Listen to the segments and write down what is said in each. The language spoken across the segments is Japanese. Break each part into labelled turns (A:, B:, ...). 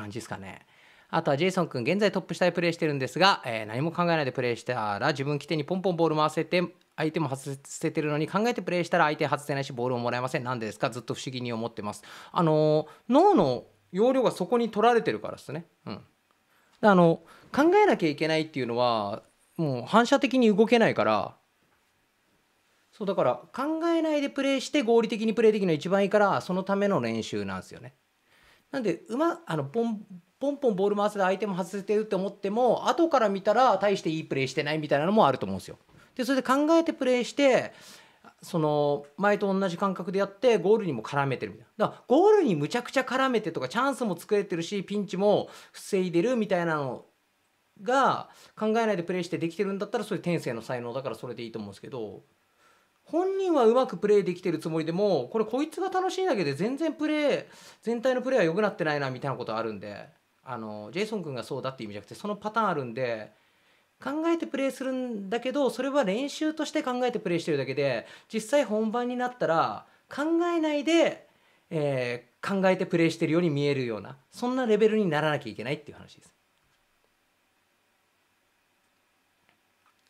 A: 感じですかね。あとはジェイソン君、現在トップ下でプレーしてるんですが、えー、何も考えないでプレーしたら、自分起点にポンポンボール回せて、相手も外せてるのに、考えてプレーしたら相手外せないし、ボールももらえません。なんでですかずっと不思議に思ってます。あのー、脳の容量がそこに取られてるからですね。うん。あの、考えなきゃいけないっていうのは、もう反射的に動けないから、そうだから考えないでプレーして合理的にプレーできるのが一番いいからそのための練習なんですよね。なんで、うま、あの、ポン、ポンポンボール回せで相手も外せてるって思っても、後から見たら大していいプレーしてないみたいなのもあると思うんですよ。で、それで考えてプレーして、その前と同じ感覚でやってゴールにも絡めてるみたいなだからゴールにむちゃくちゃ絡めてとかチャンスも作れてるしピンチも防いでるみたいなのが考えないでプレーしてできてるんだったらそれ天性の才能だからそれでいいと思うんですけど本人はうまくプレーできてるつもりでもこれこいつが楽しいだけで全然プレー全体のプレーは良くなってないなみたいなことあるんであのジェイソン君がそうだって意味じゃなくてそのパターンあるんで考えてプレーするんだけどそれは練習として考えてプレーしてるだけで実際本番になったら考えないで、えー、考えてプレーしてるように見えるようなそんなレベルにならなきゃいけないっていう話です。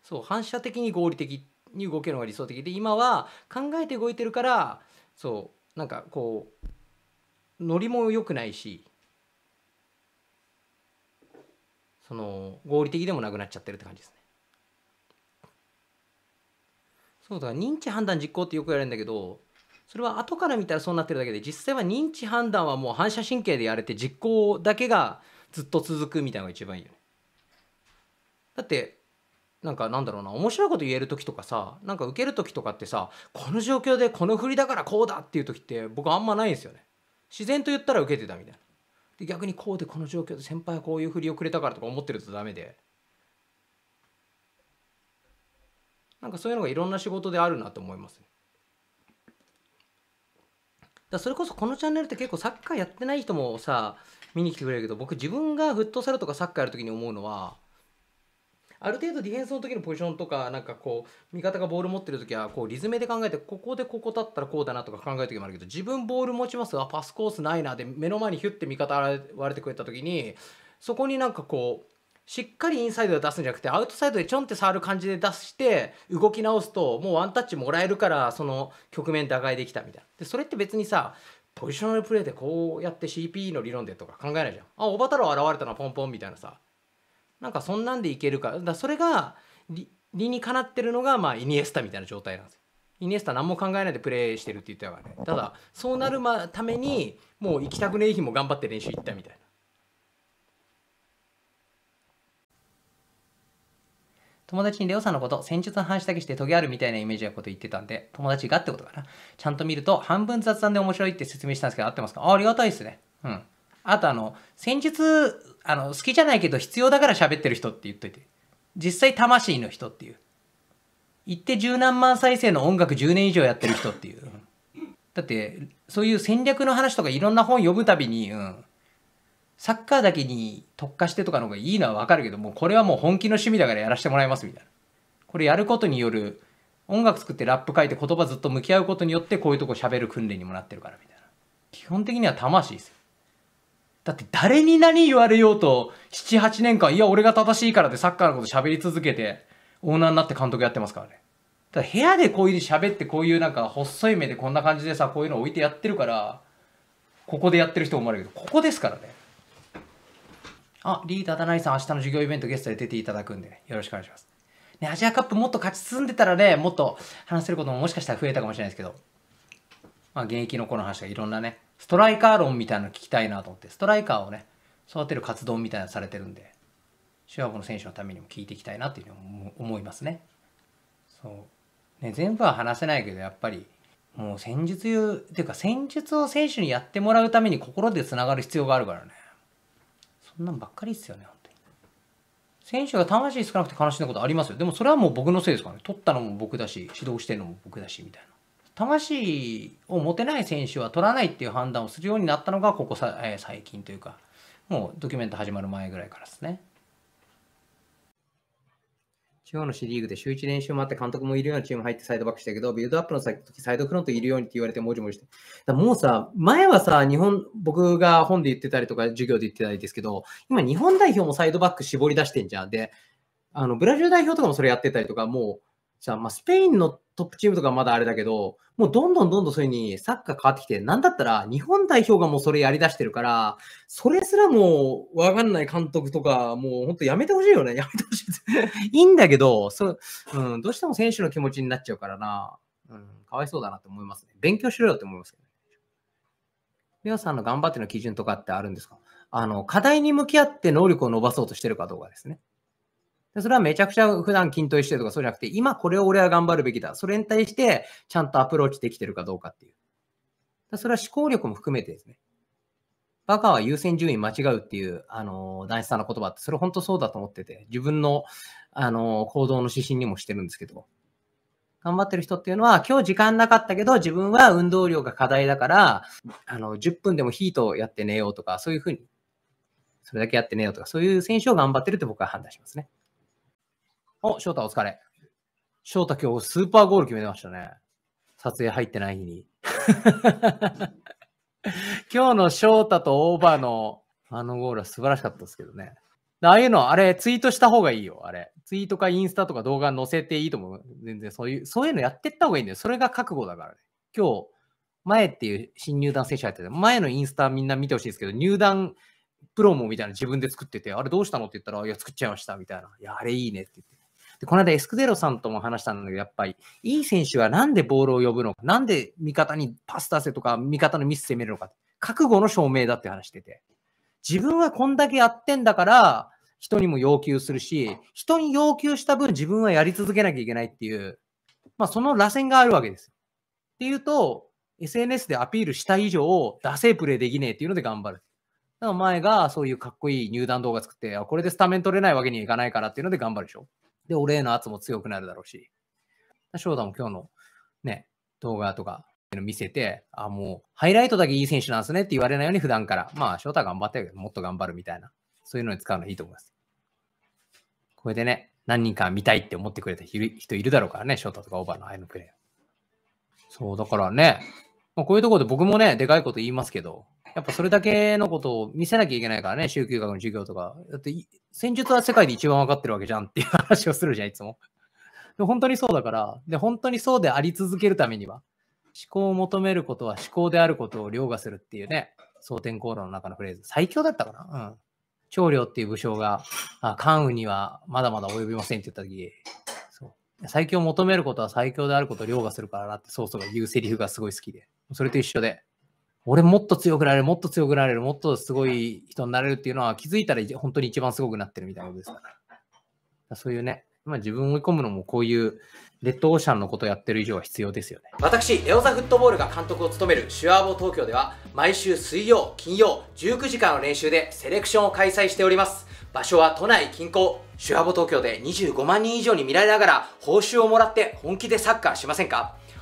A: そう反射的に合理的に動けるのが理想的で今は考えて動いてるからそうなんかこうノリも良くないしその合理的でもなくなっちゃってるって感じですね。そうだ認知判断実行ってよく言われるんだけどそれは後から見たらそうなってるだけで実際は認知判断はもう反射神経でやれて実行だけがずっと続くみたいなのが一番いいよね。だってなんかなんだろうな面白いこと言える時とかさなんか受ける時とかってさこの状況でこの振りだからこうだっていう時って僕あんまないんですよね自然と言ったら受けてたみたいなで逆にこうでこの状況で先輩はこういう振りをくれたからとか思ってるとダメでなんかそういうのがいろんな仕事であるなと思います、だそれこそこのチャンネルって結構サッカーやってない人もさ見に来てくれるけど僕自分がフットサルとかサッカーやる時に思うのはある程度ディフェンスの時のポジションとか、なんかこう、味方がボール持ってる時は、こう、リズムで考えて、ここでここだったらこうだなとか考える時もあるけど、自分ボール持ちますあ、パスコースないな、で、目の前にヒュッて味方現れてくれた時に、そこになんかこう、しっかりインサイドで出すんじゃなくてアウトサイドでちょんって触る感じで出して動き直すともうワンタッチもらえるからその局面打開できたみたいなでそれって別にさポジショナルプレーでこうやって CPE の理論でとか考えないじゃんあおばたろ現れたなポンポンみたいなさなんかそんなんでいけるかだそれが理にかなってるのが、まあ、イニエスタみたいな状態なんですよ。イニエスタ何も考えないでプレーしてるって言ったからねただそうなるためにもう行きたくねえ日も頑張って練習行ったみたいな。友達にレオさんのこと、戦術の話だけしてトゲあるみたいなイメージやこと言ってたんで、友達がってことかな。ちゃんと見ると、半分雑談で面白いって説明したんですけど、合ってますかあありがたいですね。うん。あとあの、先日、あの、好きじゃないけど必要だから喋ってる人って言っといて。実際魂の人っていう。言って十何万再生の音楽10年以上やってる人っていう。だって、そういう戦略の話とかいろんな本読むたびに、うん。サッカーだけに特化してとかの方がいいのはわかるけど、もうこれはもう本気の趣味だからやらせてもらいますみたいな。これやることによる、音楽作ってラップ書いて言葉ずっと向き合うことによってこういうとこ喋る訓練にもなってるからみたいな。基本的には魂ですよ。だって誰に何言われようと、7、8年間、いや、俺が正しいからってサッカーのこと喋り続けて、オーナーになって監督やってますからね。ただ部屋でこういう喋ってこういうなんか細い目でこんな感じでさ、こういうの置いてやってるから、ここでやってる人もわるけど、ここですからね。あ、リーダー田内さん、明日の授業イベントゲストで出ていただくんで、ね、よろしくお願いします。ね、アジアカップもっと勝ち進んでたらね、もっと話せることももしかしたら増えたかもしれないですけど、まあ現役の頃の話がいろんなね、ストライカー論みたいなの聞きたいなと思って、ストライカーをね、育てる活動みたいなのされてるんで、シュワブの選手のためにも聞いていきたいなっていうふうに思いますね。そう。ね、全部は話せないけど、やっぱり、もう戦術、っていうか戦術を選手にやってもらうために心でつながる必要があるからね。そんなんばっかりですよね、本当に。選手が魂少なくて悲しいなことありますよ。でもそれはもう僕のせいですからね。取ったのも僕だし、指導してるのも僕だし、みたいな。魂を持てない選手は取らないっていう判断をするようになったのがここさ、えー、最近というかもうドキュメント始まる前ぐらいからですね。地方のシリーグで週1練習もあって監督もいるようなチーム入ってサイドバックしたけど、ビルドアップの時サイドフロントいるようにって言われてもじもじして。だもうさ、前はさ、日本、僕が本で言ってたりとか授業で言ってたりですけど、今日本代表もサイドバック絞り出してんじゃん。で、あの、ブラジル代表とかもそれやってたりとか、もう、じゃあ、まあ、スペインのトップチームとかまだあれだけど、もうどんどんどんどんそれにサッカー変わってきて、なんだったら日本代表がもうそれやりだしてるから、それすらもうわかんない監督とか、もう本当やめてほしいよね。やめてほしい。いいんだけど、そうん、どうしても選手の気持ちになっちゃうからな、うん、かわいそうだなと思いますね。勉強しろよって思いますけどね。さんの頑張っての基準とかってあるんですかあの、課題に向き合って能力を伸ばそうとしてるかどうかですね。でそれはめちゃくちゃ普段筋トレしてるとかそうじゃなくて、今これを俺は頑張るべきだ。それに対してちゃんとアプローチできてるかどうかっていう。それは思考力も含めてですね。バカは優先順位間違うっていう、あの男子さんの言葉って、それ本当そうだと思ってて、自分の、あの行動の指針にもしてるんですけど、頑張ってる人っていうのは、今日時間なかったけど、自分は運動量が課題だから、あの、10分でもヒートをやって寝ようとか、そういうふうに、それだけやって寝ようとか、そういう選手を頑張ってるって僕は判断しますね。お、翔太お疲れ。翔太今日スーパーゴール決めてましたね。撮影入ってない日に。今日の翔太とオーバーのあのゴールは素晴らしかったですけどね。ああいうの、あれ、ツイートした方がいいよ、あれ。ツイートかインスタとか動画載せていいと思う。全然そういう、そういうのやってった方がいいんだよ。それが覚悟だからね。今日、前っていう新入団選手入ってて、前のインスタみんな見てほしいですけど、入団プロモみたいな自分で作ってて、あれどうしたのって言ったら、いや、作っちゃいました、みたいな。いや、あれいいねって言って。で、この間エスクゼロさんとも話したんだけど、やっぱり、いい選手はなんでボールを呼ぶのか、なんで味方にパス出せとか、味方のミス攻めるのか、覚悟の証明だって話してて。自分はこんだけやってんだから、人にも要求するし、人に要求した分自分はやり続けなきゃいけないっていう、まあその螺旋があるわけです。っていうと、SNS でアピールした以上、ダセープレイできねえっていうので頑張る。だから前がそういうかっこいい入団動画作って、これでスタメン取れないわけにはいかないからっていうので頑張るでしょ。で、俺への圧も強くなるだろうし、翔太も今日のね、動画とか見せて、あ、もう、ハイライトだけいい選手なんですねって言われないように普段から、まあ、翔太頑張ってるけど、もっと頑張るみたいな、そういうのに使うのいいと思います。これでね、何人か見たいって思ってくれた人いるだろうからね、翔太とかオーバーのああいうのプレイ。そう、だからね、まあ、こういうところで僕もね、でかいこと言いますけど、やっぱそれだけのことを見せなきゃいけないからね、宗教学の授業とか。だって、戦術は世界で一番分かってるわけじゃんっていう話をするじゃん、いつも。で本当にそうだから、で、本当にそうであり続けるためには、思考を求めることは思考であることを凌駕するっていうね、蒼天航路の中のフレーズ。最強だったかなうん。長領っていう武将が、あ関羽にはまだまだ及びませんって言った時、そう最強を求めることは最強であることを凌駕するからなって曹操が言うセリフがすごい好きで、それと一緒で、俺もっと強くなれる、もっと強くなれる、もっとすごい人になれるっていうのは気づいたら本当に一番すごくなってるみたいなことですから。そういうね、あ、自分を追い込むのもこういうレッドオーシャンのことをやってる以上は必要ですよね。私、エオザフットボールが監督を務めるシュアーボ東京では毎週水曜、金曜、19時間の練習でセレクションを開催しております。場所は都内近郊、シュアーボ東京で25万人以上に見られながら報酬をもらって本気でサッカーしませんか